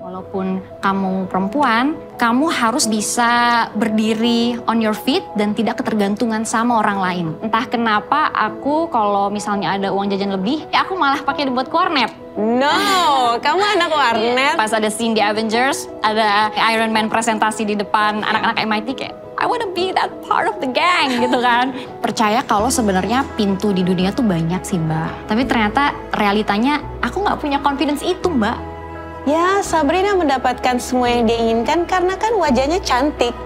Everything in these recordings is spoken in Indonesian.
Walaupun kamu perempuan, kamu harus bisa berdiri on your feet dan tidak ketergantungan sama orang lain. Entah kenapa aku kalau misalnya ada uang jajan lebih, ya aku malah pakai buat kornet. No, kamu anak warnet. Pas ada scene di Avengers, ada Iron Man presentasi di depan iya. anak-anak MIT kayak, I wanna be that part of the gang gitu kan. Percaya kalau sebenarnya pintu di dunia tuh banyak sih mbak. Tapi ternyata realitanya aku nggak punya confidence itu mbak Ya, Sabrina mendapatkan semua yang diinginkan karena kan wajahnya cantik.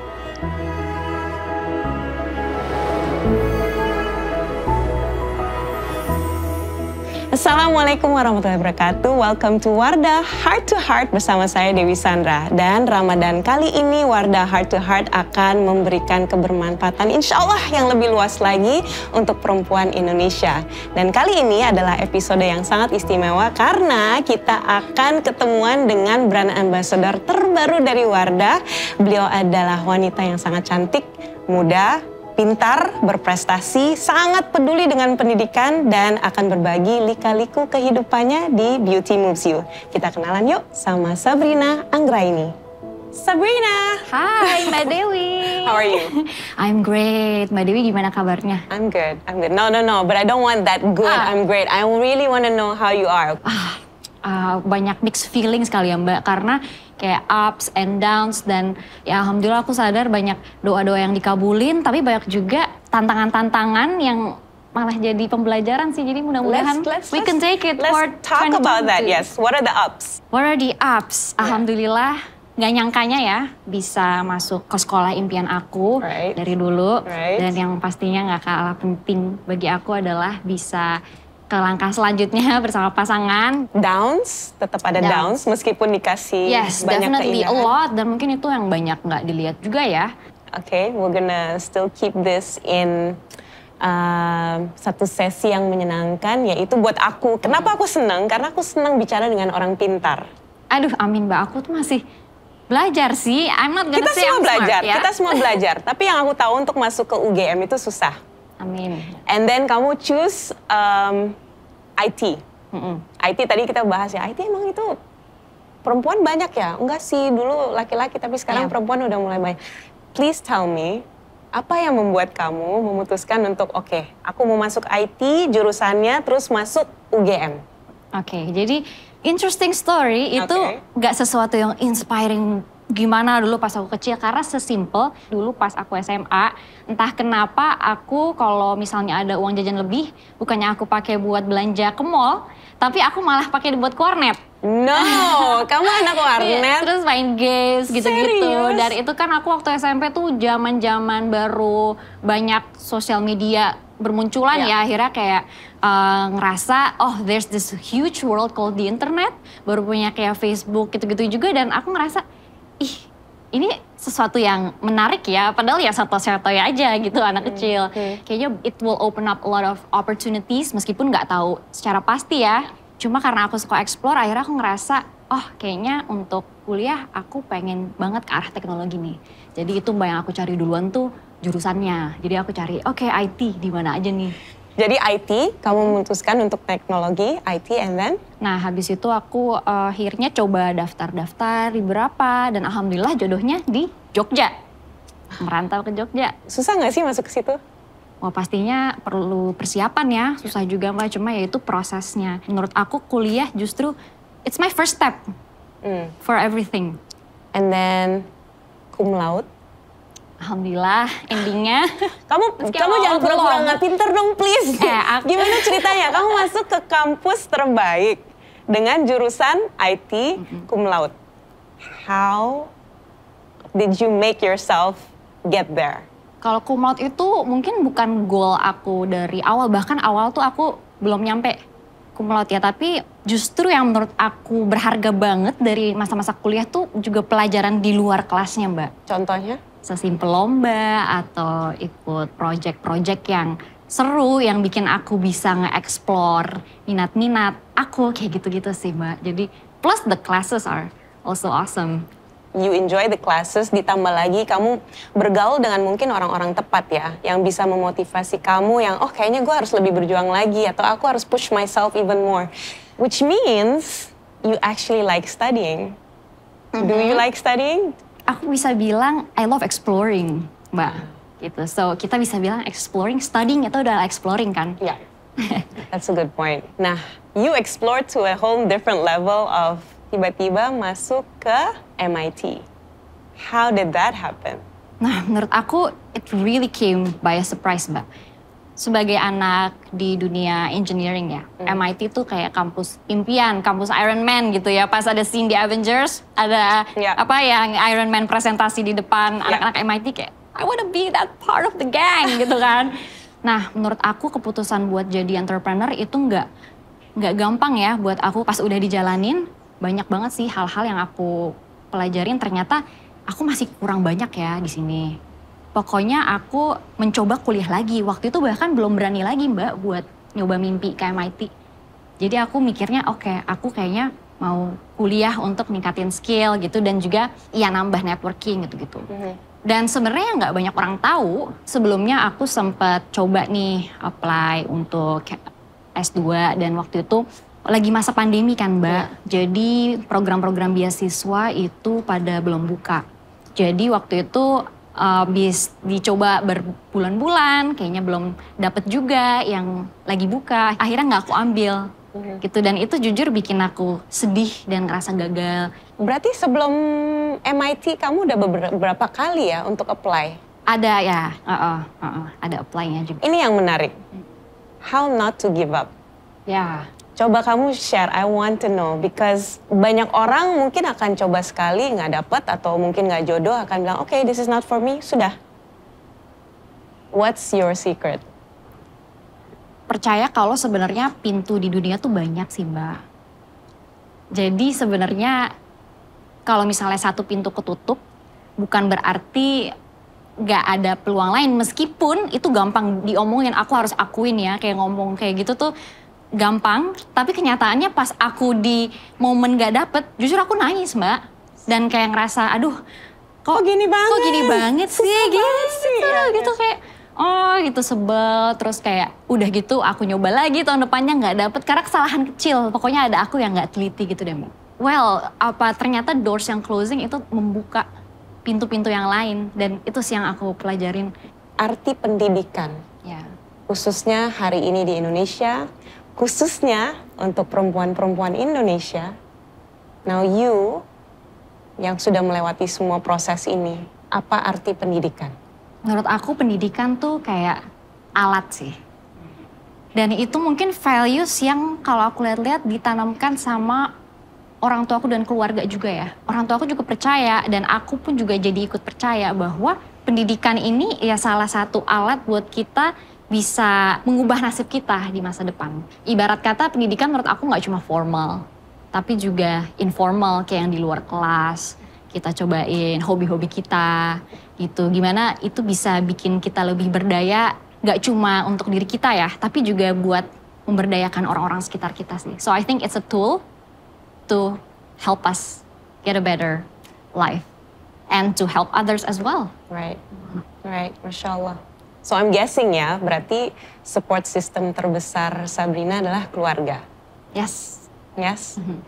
Assalamualaikum warahmatullahi wabarakatuh. Welcome to Wardah Heart to Heart bersama saya Dewi Sandra. Dan Ramadan kali ini Wardah Heart to Heart akan memberikan kebermanfaatan insya Allah yang lebih luas lagi untuk perempuan Indonesia. Dan kali ini adalah episode yang sangat istimewa karena kita akan ketemuan dengan brand ambassador terbaru dari Wardah. Beliau adalah wanita yang sangat cantik, muda, pintar, berprestasi, sangat peduli dengan pendidikan, dan akan berbagi lika-liku kehidupannya di Beauty Moves You. Kita kenalan yuk sama Sabrina Anggraini. Sabrina! Hai, Mbak Dewi! How are you? I'm great. Mbak Dewi gimana kabarnya? I'm good, I'm good. No, no, no, but I don't want that good, ah. I'm great. I really want to know how you are. Ah, uh, banyak mixed feelings kali ya Mbak, karena kayak ups and downs dan ya alhamdulillah aku sadar banyak doa-doa yang dikabulin tapi banyak juga tantangan-tantangan yang malah jadi pembelajaran sih. Jadi mudah-mudahan we can take it let's for talk about that. Yes, what are the ups? What are the ups? Alhamdulillah nggak nyangkanya ya bisa masuk ke sekolah impian aku right. dari dulu right. dan yang pastinya nggak kalah penting bagi aku adalah bisa ke langkah selanjutnya bersama pasangan. Downs, tetap ada downs, downs meskipun dikasih yes, banyak definitely a lot dan mungkin itu yang banyak nggak dilihat juga ya. Oke, okay, we're gonna still keep this in Uh, satu sesi yang menyenangkan yaitu buat aku. Kenapa aku senang? Karena aku senang bicara dengan orang pintar. Aduh, amin mbak. Aku tuh masih belajar sih. I'm not gonna kita say semua belajar. Smart, ya? Kita semua belajar. Tapi yang aku tahu untuk masuk ke UGM itu susah. Amin. And then kamu choose um, IT. Mm -hmm. IT tadi kita bahas ya, IT emang itu perempuan banyak ya? Enggak sih, dulu laki-laki tapi sekarang yeah. perempuan udah mulai banyak. Please tell me, apa yang membuat kamu memutuskan untuk oke, okay, aku mau masuk IT jurusannya terus masuk UGM? Oke, okay, jadi interesting story itu nggak gak sesuatu yang inspiring gimana dulu pas aku kecil karena sesimpel dulu pas aku SMA entah kenapa aku kalau misalnya ada uang jajan lebih bukannya aku pakai buat belanja ke mall tapi aku malah pakai buat kornet. No, kamu anak warnet. Terus main games gitu-gitu. Dari itu kan aku waktu SMP tuh zaman-zaman baru banyak sosial media bermunculan yeah. ya akhirnya kayak uh, ngerasa oh there's this huge world called the internet baru punya kayak Facebook gitu-gitu juga dan aku ngerasa ih ini sesuatu yang menarik ya, padahal ya satu-satu aja gitu anak hmm, kecil. Okay. Kayaknya it will open up a lot of opportunities meskipun nggak tahu secara pasti ya. Cuma karena aku suka explore, akhirnya aku ngerasa, oh kayaknya untuk kuliah aku pengen banget ke arah teknologi nih. Jadi itu mbak yang aku cari duluan tuh jurusannya. Jadi aku cari, oke okay, IT di mana aja nih. Jadi IT, kamu memutuskan untuk teknologi, IT, and then? Nah, habis itu aku uh, akhirnya coba daftar-daftar di berapa, dan alhamdulillah jodohnya di Jogja. Merantau ke Jogja. Susah nggak sih masuk ke situ? Wah pastinya perlu persiapan ya, susah juga mbak, cuma yaitu prosesnya. Menurut aku kuliah justru, it's my first step mm. for everything. And then, cum laude? Alhamdulillah endingnya. Kamu kamu jangan pura-pura nggak pinter dong please. Eh, aku... Gimana ceritanya? Kamu masuk ke kampus terbaik dengan jurusan IT cum laude. How did you make yourself get there? Kalau cum laude itu mungkin bukan goal aku dari awal. Bahkan awal tuh aku belum nyampe cum laude ya. Tapi justru yang menurut aku berharga banget dari masa-masa kuliah tuh juga pelajaran di luar kelasnya mbak. Contohnya? sesimpel lomba atau ikut project-project yang seru yang bikin aku bisa nge-explore minat-minat aku kayak gitu-gitu sih mbak. Jadi plus the classes are also awesome. You enjoy the classes, ditambah lagi kamu bergaul dengan mungkin orang-orang tepat ya, yang bisa memotivasi kamu yang oh kayaknya gue harus lebih berjuang lagi atau aku harus push myself even more, which means you actually like studying. Mm -hmm. Do you mm-hmm. like studying? aku bisa bilang I love exploring, Mbak. Gitu. So kita bisa bilang exploring, studying itu udah exploring kan? Yeah. That's a good point. Nah, you explore to a whole different level of tiba-tiba masuk ke MIT. How did that happen? Nah, menurut aku it really came by a surprise, Mbak sebagai anak di dunia engineering ya, hmm. MIT itu kayak kampus impian, kampus Iron Man gitu ya. Pas ada scene di Avengers, ada yeah. apa ya, yang Iron Man presentasi di depan ya. anak-anak yeah. MIT kayak I wanna be that part of the gang gitu kan. Nah, menurut aku keputusan buat jadi entrepreneur itu nggak nggak gampang ya buat aku pas udah dijalanin banyak banget sih hal-hal yang aku pelajarin ternyata aku masih kurang banyak ya di sini pokoknya aku mencoba kuliah lagi. Waktu itu bahkan belum berani lagi mbak buat nyoba mimpi ke MIT. Jadi aku mikirnya oke, okay, aku kayaknya mau kuliah untuk ningkatin skill gitu dan juga ya nambah networking gitu-gitu. Mm -hmm. Dan sebenarnya nggak banyak orang tahu, sebelumnya aku sempat coba nih apply untuk S2 dan waktu itu lagi masa pandemi kan Mbak. Yeah. Jadi program-program beasiswa itu pada belum buka. Jadi waktu itu uh, bis dicoba berbulan-bulan kayaknya belum dapet juga yang lagi buka akhirnya nggak aku ambil mm-hmm. gitu dan itu jujur bikin aku sedih dan ngerasa gagal berarti sebelum MIT kamu udah beberapa kali ya untuk apply ada ya uh -uh, uh -uh, ada apply-nya juga ini yang menarik mm. how not to give up ya Coba kamu share, I want to know. Because banyak orang mungkin akan coba sekali nggak dapet atau mungkin nggak jodoh akan bilang, oke okay, this is not for me, sudah. What's your secret? Percaya kalau sebenarnya pintu di dunia tuh banyak sih mbak. Jadi sebenarnya kalau misalnya satu pintu ketutup, bukan berarti nggak ada peluang lain meskipun itu gampang diomongin aku harus akuin ya kayak ngomong kayak gitu tuh gampang, tapi kenyataannya pas aku di momen gak dapet, justru aku nangis mbak. Dan kayak ngerasa, aduh kok gini banget, kok gini banget sih, Susah gitu, sih. gitu, ya, gitu kan? kayak oh gitu sebel terus kayak udah gitu aku nyoba lagi tahun depannya nggak dapet karena kesalahan kecil pokoknya ada aku yang nggak teliti gitu deh mbak well apa ternyata doors yang closing itu membuka pintu-pintu yang lain dan itu sih yang aku pelajarin arti pendidikan ya. khususnya hari ini di Indonesia khususnya untuk perempuan-perempuan Indonesia, now you yang sudah melewati semua proses ini, apa arti pendidikan? Menurut aku pendidikan tuh kayak alat sih. Dan itu mungkin values yang kalau aku lihat-lihat ditanamkan sama orang tua aku dan keluarga juga ya. Orang tua aku juga percaya dan aku pun juga jadi ikut percaya bahwa pendidikan ini ya salah satu alat buat kita bisa mengubah nasib kita di masa depan. Ibarat kata pendidikan menurut aku nggak cuma formal, tapi juga informal kayak yang di luar kelas. Kita cobain hobi-hobi kita gitu. Gimana itu bisa bikin kita lebih berdaya nggak cuma untuk diri kita ya, tapi juga buat memberdayakan orang-orang sekitar kita sih. So I think it's a tool to help us get a better life and to help others as well. Right, right, masya Allah. So I'm guessing ya, berarti support system terbesar Sabrina adalah keluarga. Yes. Yes. Mm -hmm.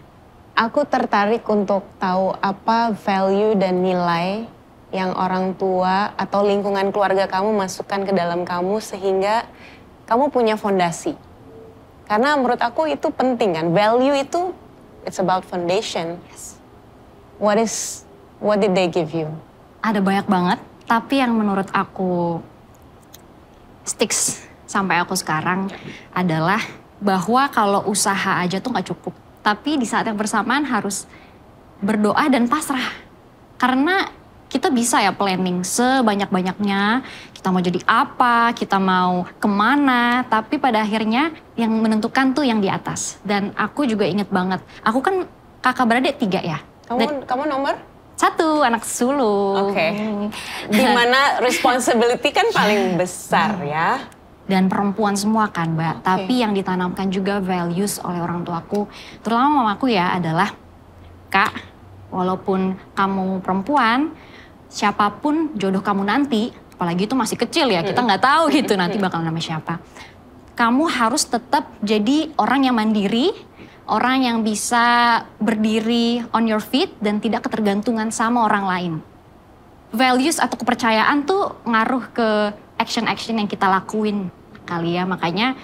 Aku tertarik untuk tahu apa value dan nilai yang orang tua atau lingkungan keluarga kamu masukkan ke dalam kamu sehingga kamu punya fondasi. Karena menurut aku itu penting kan, value itu it's about foundation. Yes. What is what did they give you? Ada banyak banget, tapi yang menurut aku sticks sampai aku sekarang adalah bahwa kalau usaha aja tuh nggak cukup. Tapi di saat yang bersamaan harus berdoa dan pasrah. Karena kita bisa ya planning sebanyak-banyaknya, kita mau jadi apa, kita mau kemana, tapi pada akhirnya yang menentukan tuh yang di atas. Dan aku juga inget banget, aku kan kakak beradik tiga ya. Kamu, kamu nomor? Satu, anak sulung. Oke. Okay. Hmm. mana responsibility kan paling besar ya. Dan perempuan semua kan mbak. Okay. Tapi yang ditanamkan juga values oleh orang tuaku. Terutama mamaku ya adalah, Kak, walaupun kamu perempuan, siapapun jodoh kamu nanti, apalagi itu masih kecil ya, kita hmm. nggak tahu gitu nanti bakal nama siapa. Kamu harus tetap jadi orang yang mandiri, orang yang bisa berdiri on your feet dan tidak ketergantungan sama orang lain. Values atau kepercayaan tuh ngaruh ke action-action yang kita lakuin kali ya. Makanya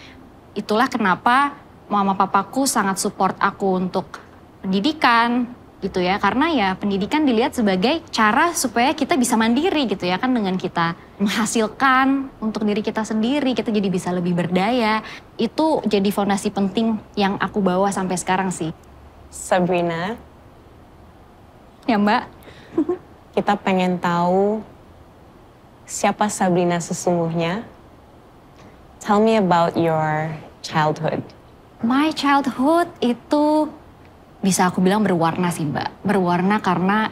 itulah kenapa mama papaku sangat support aku untuk pendidikan, gitu ya karena ya pendidikan dilihat sebagai cara supaya kita bisa mandiri gitu ya kan dengan kita menghasilkan untuk diri kita sendiri kita jadi bisa lebih berdaya itu jadi fondasi penting yang aku bawa sampai sekarang sih Sabrina ya Mbak kita pengen tahu siapa Sabrina sesungguhnya tell me about your childhood my childhood itu bisa aku bilang berwarna sih Mbak. Berwarna karena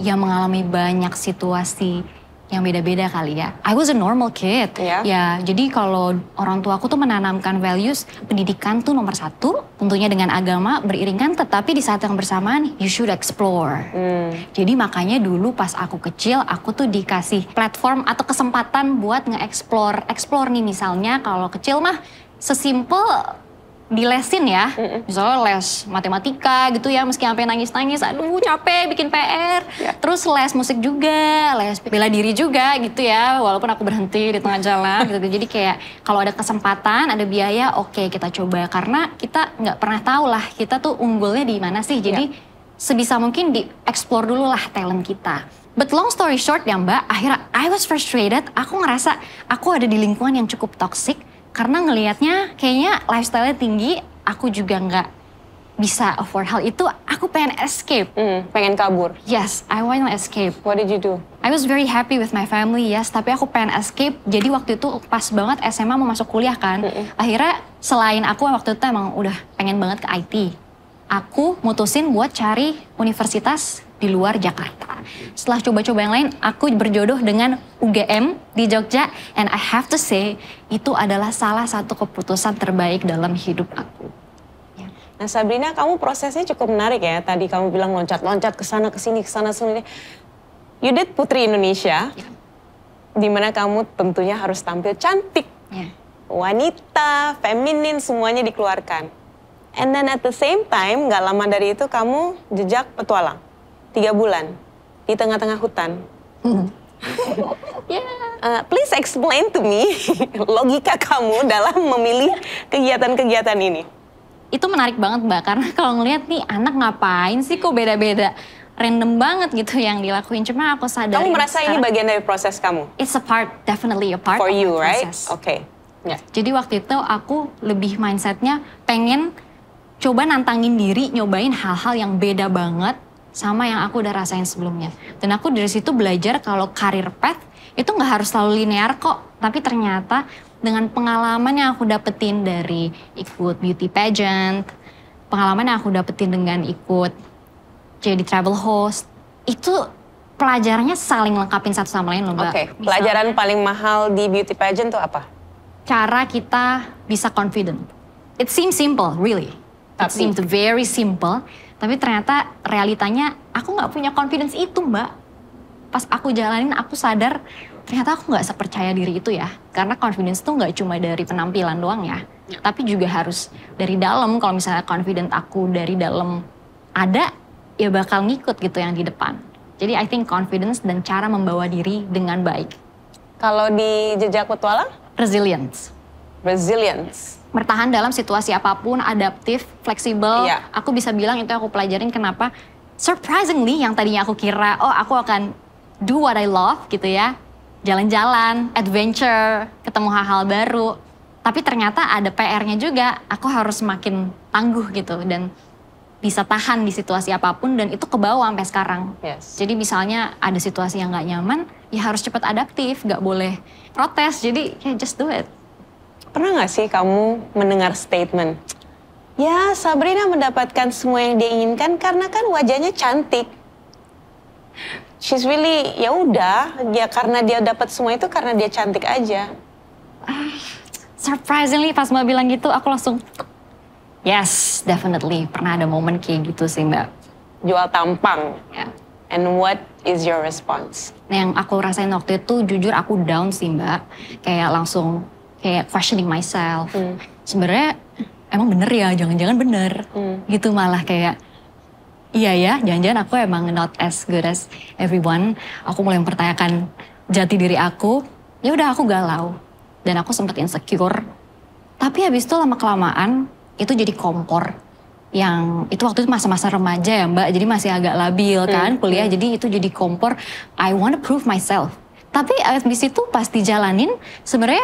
yang mengalami banyak situasi yang beda-beda kali ya. I was a normal kid. Yeah. Ya, jadi kalau orang tua aku tuh menanamkan values pendidikan tuh nomor satu, tentunya dengan agama beriringan, tetapi di saat yang bersamaan you should explore. Mm. Jadi makanya dulu pas aku kecil, aku tuh dikasih platform atau kesempatan buat nge-explore. Explore nih misalnya kalau kecil mah sesimpel di lesin ya, mm-hmm. misalnya les matematika gitu ya, meski sampai nangis-nangis, aduh capek bikin PR. Yeah. Terus les musik juga, les bela diri juga gitu ya, walaupun aku berhenti di tengah jalan gitu. Jadi kayak kalau ada kesempatan, ada biaya, oke okay, kita coba karena kita nggak pernah tahu lah kita tuh unggulnya di mana sih. Jadi yeah. sebisa mungkin di dieksplor dulu lah talent kita. But long story short ya mbak, akhirnya I was frustrated, aku ngerasa aku ada di lingkungan yang cukup toxic, karena ngelihatnya kayaknya lifestyle-nya tinggi, aku juga nggak bisa afford hal itu, aku pengen escape. Mm, pengen kabur? Yes, I want to escape. What did you do? I was very happy with my family, yes, tapi aku pengen escape. Jadi waktu itu pas banget SMA mau masuk kuliah kan. Mm -mm. Akhirnya selain aku waktu itu emang udah pengen banget ke IT. Aku mutusin buat cari universitas di luar Jakarta. Setelah coba-coba yang lain, aku berjodoh dengan UGM di Jogja and I have to say itu adalah salah satu keputusan terbaik dalam hidup aku. Ya. Nah Sabrina, kamu prosesnya cukup menarik ya. Tadi kamu bilang loncat-loncat ke sana ke sini ke sana sini. You did Putri Indonesia. Yeah. Dimana kamu tentunya harus tampil cantik. Yeah. Wanita, feminin semuanya dikeluarkan. And then at the same time, gak lama dari itu kamu jejak petualang tiga bulan di tengah-tengah hutan. uh, please explain to me logika kamu dalam memilih kegiatan-kegiatan ini. Itu menarik banget mbak karena kalau ngelihat nih anak ngapain sih kok beda-beda random banget gitu yang dilakuin. Cuma aku sadar. Kamu merasa sekarang, ini bagian dari proses kamu? It's a part, definitely a part. For you, right? Oke. Okay. Yeah. Jadi waktu itu aku lebih mindsetnya pengen coba nantangin diri, nyobain hal-hal yang beda banget sama yang aku udah rasain sebelumnya. Dan aku dari situ belajar kalau karir path itu nggak harus selalu linear kok. Tapi ternyata dengan pengalaman yang aku dapetin dari ikut beauty pageant, pengalaman yang aku dapetin dengan ikut jadi travel host, itu pelajarannya saling lengkapin satu sama lain loh Mbak. Oke, okay. pelajaran paling mahal di beauty pageant tuh apa? Cara kita bisa confident. It seems simple, really. It seems very simple tapi ternyata realitanya aku nggak punya confidence itu mbak. Pas aku jalanin aku sadar ternyata aku nggak sepercaya diri itu ya. Karena confidence tuh nggak cuma dari penampilan doang ya. ya. Tapi juga harus dari dalam. Kalau misalnya confident aku dari dalam ada, ya bakal ngikut gitu yang di depan. Jadi I think confidence dan cara membawa diri dengan baik. Kalau di jejak petualang? Resilience. Resilience bertahan dalam situasi apapun, adaptif, fleksibel. Iya. Aku bisa bilang itu aku pelajarin kenapa surprisingly yang tadinya aku kira oh aku akan do what I love gitu ya. Jalan-jalan, adventure, ketemu hal-hal baru. Tapi ternyata ada PR-nya juga. Aku harus semakin tangguh gitu dan bisa tahan di situasi apapun dan itu ke bawah sampai sekarang. Yes. Jadi misalnya ada situasi yang nggak nyaman, ya harus cepat adaptif, nggak boleh protes. Jadi ya just do it. Pernah nggak sih kamu mendengar statement? Ya, Sabrina mendapatkan semua yang diinginkan karena kan wajahnya cantik. She's really ya udah, ya karena dia dapat semua itu karena dia cantik aja. Uh, surprisingly pas mau bilang gitu aku langsung Yes, definitely. Pernah ada momen kayak gitu sih, Mbak. Jual tampang. Yeah. And what is your response? Nah, yang aku rasain waktu itu jujur aku down sih, Mbak. Kayak langsung kayak questioning myself. Hmm. Sebenarnya emang bener ya, jangan-jangan bener. Hmm. Gitu malah kayak iya ya, jangan-jangan aku emang not as good as everyone. Aku mulai mempertanyakan jati diri aku. Ya udah aku galau dan aku sempat insecure. Tapi habis itu lama kelamaan itu jadi kompor yang itu waktu itu masa-masa remaja ya mbak jadi masih agak labil hmm, kan hmm. kuliah hmm. jadi itu jadi kompor I wanna prove myself tapi abis itu pas dijalanin sebenarnya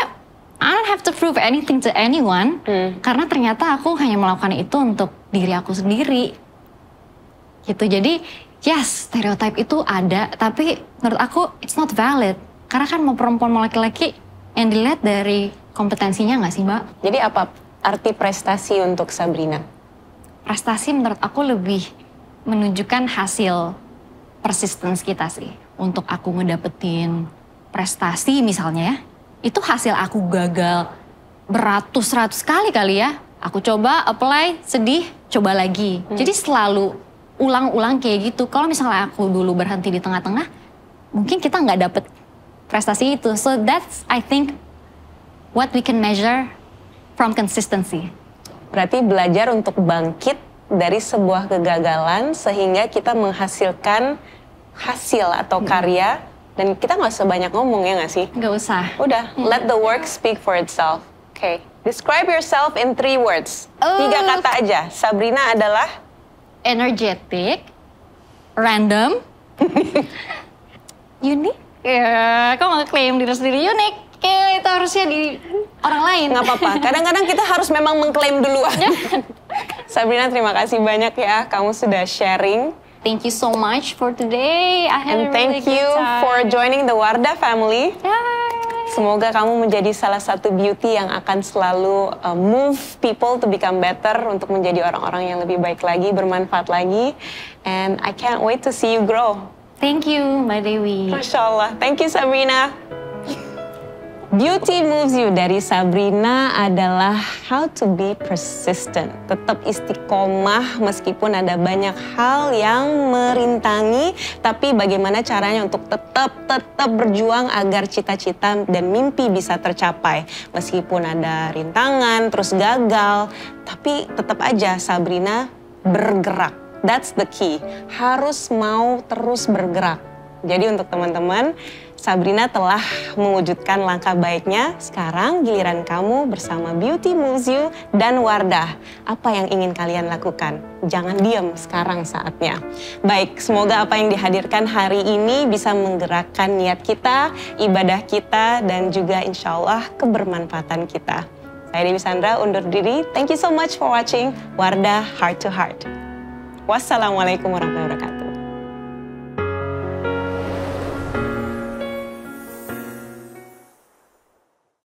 I don't have to prove anything to anyone hmm. karena ternyata aku hanya melakukan itu untuk diri aku sendiri gitu jadi yes stereotip itu ada tapi menurut aku it's not valid karena kan mau perempuan mau laki-laki yang dilihat dari kompetensinya nggak sih mbak jadi apa arti prestasi untuk Sabrina prestasi menurut aku lebih menunjukkan hasil persistence kita sih untuk aku ngedapetin prestasi misalnya ya itu hasil aku gagal beratus-ratus kali kali ya. Aku coba apply, sedih, coba lagi. Hmm. Jadi selalu ulang-ulang kayak gitu. Kalau misalnya aku dulu berhenti di tengah-tengah, mungkin kita nggak dapet prestasi itu. So that's I think what we can measure from consistency. Berarti belajar untuk bangkit dari sebuah kegagalan sehingga kita menghasilkan hasil atau hmm. karya hmm dan kita nggak usah banyak ngomong ya nggak sih? Nggak usah. Udah, hmm. let the work speak for itself. Oke, okay. describe yourself in three words. Uh. Tiga oh. kata aja. Sabrina adalah? Energetic, random, unik. Ya, kok mau klaim diri sendiri unik? Kayak itu harusnya di orang lain. Nggak apa-apa. Kadang-kadang kita harus memang mengklaim duluan. Ya. Sabrina, terima kasih banyak ya. Kamu sudah sharing. Thank you so much for today. I had And a really thank good you time. for joining the Warda family. Hi. Semoga kamu menjadi salah satu beauty yang akan selalu uh, move people to become better untuk menjadi orang-orang yang lebih baik lagi, bermanfaat lagi. And I can't wait to see you grow. Thank you, Mbak Dewi. Masya Allah. Thank you, Sabrina. Beauty Moves You dari Sabrina adalah how to be persistent. Tetap istiqomah meskipun ada banyak hal yang merintangi, tapi bagaimana caranya untuk tetap tetap berjuang agar cita-cita dan mimpi bisa tercapai. Meskipun ada rintangan, terus gagal, tapi tetap aja Sabrina bergerak. That's the key. Harus mau terus bergerak. Jadi untuk teman-teman Sabrina telah mewujudkan langkah baiknya. Sekarang giliran kamu bersama Beauty Museum dan Wardah. Apa yang ingin kalian lakukan? Jangan diam, sekarang saatnya. Baik, semoga apa yang dihadirkan hari ini bisa menggerakkan niat kita, ibadah kita, dan juga insya Allah kebermanfaatan kita. Saya Dewi Sandra undur diri. Thank you so much for watching Wardah Heart to Heart. Wassalamualaikum warahmatullahi wabarakatuh.